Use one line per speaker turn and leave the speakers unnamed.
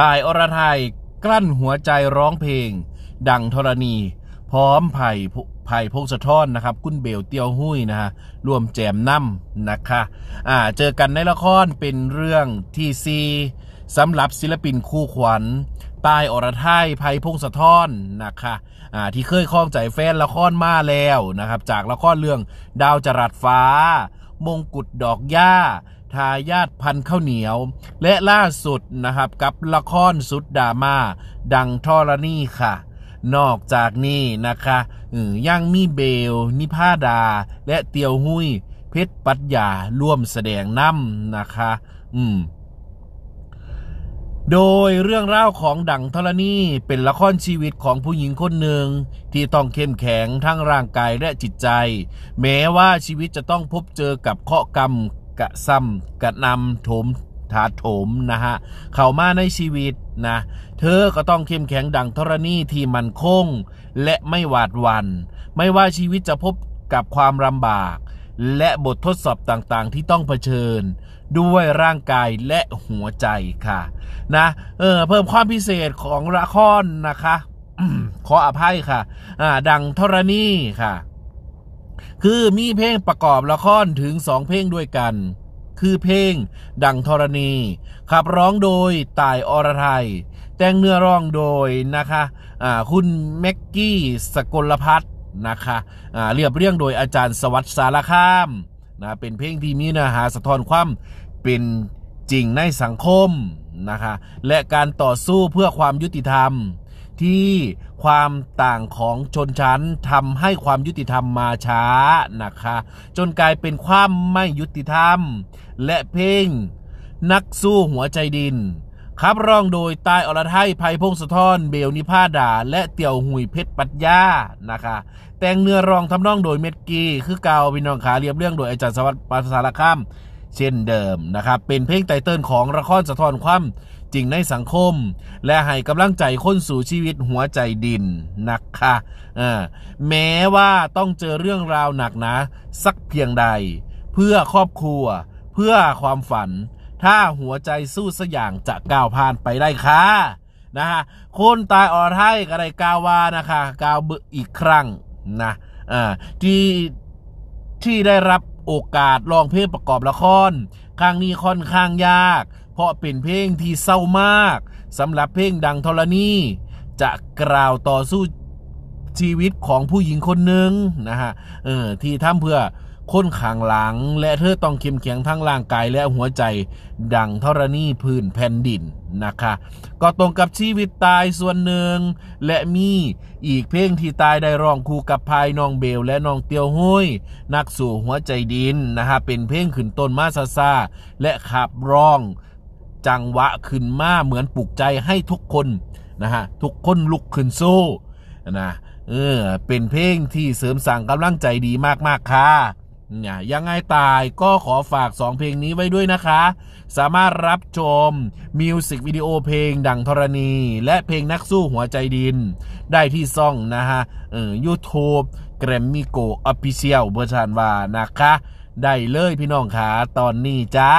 ตายอรไทยกลั้นหัวใจร้องเพลง ดังธรณี พร้อมไผ่ไผ่พงศธรนะครับคุณเบลเตียวหุ้ยนะฮะรวมแจมน้ำนะคะอ่าเจอกันในละครเป็นเรื่องทีซีสำหรับศิลปินคู่ขวัญตายอรไทยไผ่พงศธรนะคะอ่าที่เคยคล้องใจแฟนละครมาแล้วนะครับจากละครเรื่องดาวจรัสฟ้า มงกุฎดอกหญ้าทายาทพันข้าวเหนียว และล่าสุดนะครับ กับละครสุดดราม่า ดังทอรนี่ค่ะ นอกจากนี้นะคะยังมีเบล นิพาดา และเตียวหุยเพชรปัตยา ร่วมแสดงนำนะคะ อืม โดยเรื่องเล่าของดังธรณีเป็นละครชีวิตของผู้หญิงคนหนึ่งที่ต้องเข้มแข็งทั้งร่างกายและจิตใจ แม้ว่าชีวิตจะต้องพบเจอกับเคราะห์กรรมกะซ้ำกะนำถมถาถมนะฮะ เข้ามาในชีวิตนะ เธอก็ต้องเข้มแข็งดังธรณีที่มันคง และไม่หวาดวัน ไม่ว่าชีวิตจะพบกับความลำบาก และบททดสอบต่างๆที่ต้องเผชิญด้วยร่างกายและหัวใจค่ะนะ เออเพิ่มความพิเศษของละครนะคะ ขออภัยค่ะ อ่า ดังธรณีค่ะคือมีเพลงประกอบละครถึงสองเพลงด้วยกัน คือเพลงดังธรณี ขับร้องโดยต่ายอรไทยแต่งเนื้อร้องโดยนะคะคุณแม็กกี้สกลพัฒนะคะะเรียบเรียงโดยอาจารย์สวัสดิ์สารคามนะเป็นเพลงที่มีเนื้อหาสะท้อนความเป็นจริงในสังคมนะคะและการต่อสู้เพื่อความยุติธรรมที่ความต่างของชนชั้นทำให้ความยุติธรรมมาช้านะคะจนกลายเป็นความไม่ยุติธรรม และเพ่งนักสู้หัวใจดิน ครับร้องโดย ตายอรทัยภัยพงศธรเบลนิพาดา และเตี่ยวหุยเพชรปัตยานะคะแต่งเนื้อรองทำนองโดยเม็ดกี้คือเกาพิ่นองขาเรียบเรื่องโดยอาจารย์สวัสดิ์ปราสารคามเช่นเดิมนะครับเป็นเพลงไตเติลของละครสะท้อนความจริงในสังคมและให้กำลังใจคนสู่ชีวิตหัวใจดิน นะคะแม้ว่าต้องเจอเรื่องราวหนักนะสักเพียงใดเพื่อครอบครัวเพื่อความฝัน ถ้าหัวใจสู้สักอย่างจะก้าวผ่านไปได้ค่ะนะฮะคนตายอ่อไให้ก็ได้กาวานะคะกาวบึอีกครั้งนะอ่าที่ที่ได้รับโอกาสลองเพลงประกอบละครครั้งนี้ค่อนข้างยากเพราะเป็นเพลงที่เศร้ามากสำหรับเพลงดังทรณี จะกล่าวต่อสู้ชีวิตของผู้หญิงคนหนึ่งนะฮะเออที่ทำเพื่อค้นขังหลัง และเธอต้องเข้มแข็งทั้งร่างกายและหัวใจดังธรณีพื้นแผ่นดินนะคะก็ตรงกับชีวิตตายส่วนหนึ่งและมีอีกเพลงที่ตายได้ร้องคู่กับพายน้องเบลและน้องเตียวห้ยนักสู่หัวใจดินนะฮะเป็นเพลงขึ้นต้นมาซาซาและขับร้องจังหวะขึ้นมาเหมือนปลุกใจให้ทุกคนนะฮะทุกคนลุกขึ้นสู้นะเออเป็นเพลงที่เสริมสั่งกำลังใจดีมากๆค่ะเนี่ยยังไงตายก็ขอฝากสองเพลงนี้ไว้ด้วยนะคะ สามารถรับชมมิวสิกวิดีโอเพลงดังธรณีและเพลงนักสู้หัวใจดิน ได้ที่ซ่องนะฮะเออยูทูบแกรมมี่โกออฟฟิเชียลเบอร์ชานวานะคะได้เลยพี่น้องขาตอนนี้จ้า